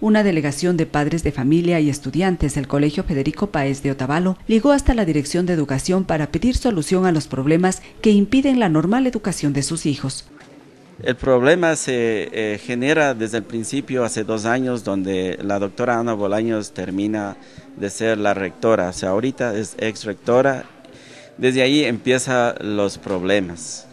una delegación de padres de familia y estudiantes del Colegio Federico Paez de Otavalo llegó hasta la Dirección de Educación para pedir solución a los problemas que impiden la normal educación de sus hijos. El problema se eh, genera desde el principio, hace dos años, donde la doctora Ana Bolaños termina de ser la rectora, o sea, ahorita es ex rectora. Desde ahí empiezan los problemas.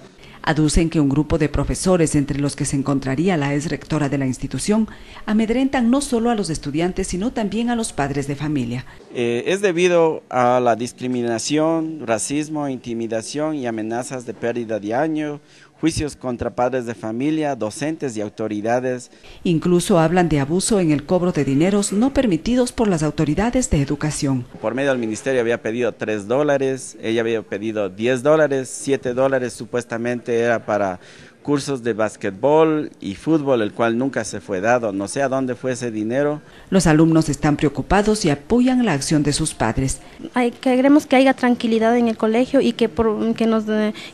Aducen que un grupo de profesores, entre los que se encontraría la ex rectora de la institución, amedrentan no solo a los estudiantes, sino también a los padres de familia. Eh, es debido a la discriminación, racismo, intimidación y amenazas de pérdida de año, juicios contra padres de familia, docentes y autoridades. Incluso hablan de abuso en el cobro de dineros no permitidos por las autoridades de educación. Por medio del ministerio había pedido 3 dólares, ella había pedido 10 dólares, 7 dólares supuestamente era para cursos de básquetbol y fútbol, el cual nunca se fue dado. No sé a dónde fue ese dinero. Los alumnos están preocupados y apoyan la acción de sus padres. queremos que haya tranquilidad en el colegio y que, nos,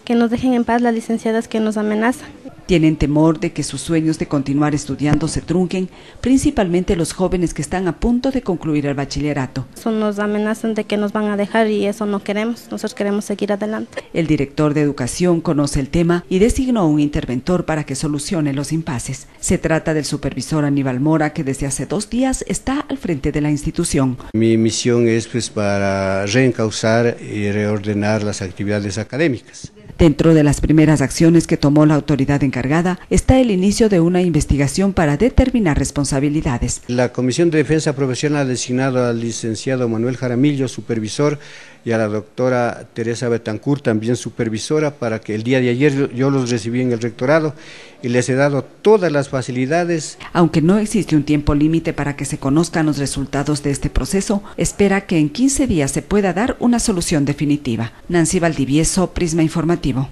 que nos dejen en paz las licenciadas que nos amenazan. Tienen temor de que sus sueños de continuar estudiando se trunquen, principalmente los jóvenes que están a punto de concluir el bachillerato. nos amenazan de que nos van a dejar y eso no queremos, nosotros queremos seguir adelante. El director de educación conoce el tema y designó un interventor para que solucione los impases. Se trata del supervisor Aníbal Mora que desde hace dos días está al frente de la institución. Mi misión es pues para reencauzar y reordenar las actividades académicas Dentro de las primeras acciones que tomó la autoridad encargada está el inicio de una investigación para determinar responsabilidades. La Comisión de Defensa Profesional ha designado al licenciado Manuel Jaramillo, supervisor y a la doctora Teresa Betancourt, también supervisora, para que el día de ayer yo los recibí en el rectorado y les he dado todas las facilidades. Aunque no existe un tiempo límite para que se conozcan los resultados de este proceso, espera que en 15 días se pueda dar una solución definitiva. Nancy Valdivieso, Prisma Informativo.